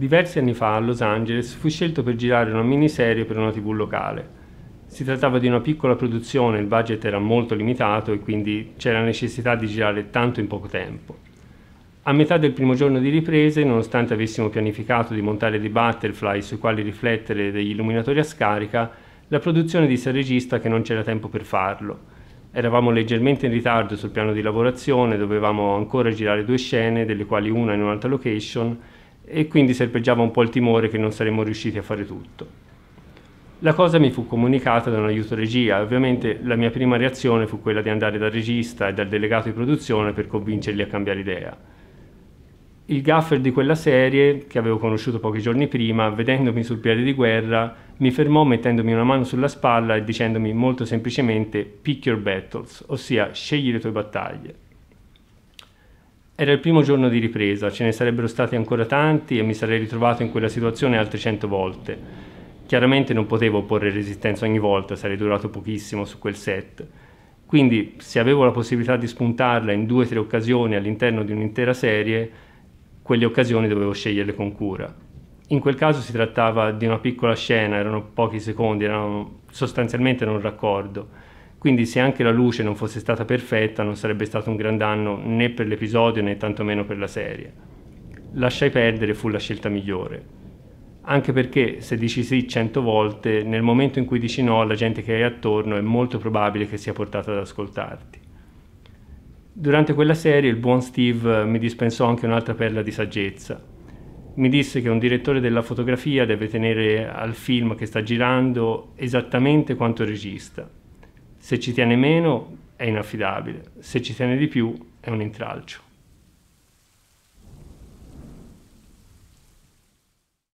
Diversi anni fa a Los Angeles fu scelto per girare una miniserie per una tv locale. Si trattava di una piccola produzione, il budget era molto limitato e quindi c'era necessità di girare tanto in poco tempo. A metà del primo giorno di riprese, nonostante avessimo pianificato di montare dei butterfly sui quali riflettere degli illuminatori a scarica, la produzione disse al regista che non c'era tempo per farlo. Eravamo leggermente in ritardo sul piano di lavorazione, dovevamo ancora girare due scene, delle quali una in un'altra location, e quindi serpeggiava un po' il timore che non saremmo riusciti a fare tutto. La cosa mi fu comunicata da un aiuto regia, e ovviamente la mia prima reazione fu quella di andare dal regista e dal delegato di produzione per convincerli a cambiare idea. Il gaffer di quella serie, che avevo conosciuto pochi giorni prima, vedendomi sul piede di guerra, mi fermò mettendomi una mano sulla spalla e dicendomi molto semplicemente pick your battles, ossia scegli le tue battaglie. Era il primo giorno di ripresa, ce ne sarebbero stati ancora tanti e mi sarei ritrovato in quella situazione altre cento volte. Chiaramente non potevo opporre resistenza ogni volta, sarei durato pochissimo su quel set. Quindi, se avevo la possibilità di spuntarla in due o tre occasioni all'interno di un'intera serie, quelle occasioni dovevo sceglierle con cura. In quel caso si trattava di una piccola scena, erano pochi secondi, erano sostanzialmente non raccordo quindi se anche la luce non fosse stata perfetta non sarebbe stato un gran danno né per l'episodio né tantomeno per la serie. Lasciai perdere fu la scelta migliore. Anche perché se dici sì cento volte, nel momento in cui dici no alla gente che hai attorno è molto probabile che sia portata ad ascoltarti. Durante quella serie il buon Steve eh, mi dispensò anche un'altra perla di saggezza. Mi disse che un direttore della fotografia deve tenere al film che sta girando esattamente quanto il regista se ci tiene meno è inaffidabile, se ci tiene di più è un intralcio.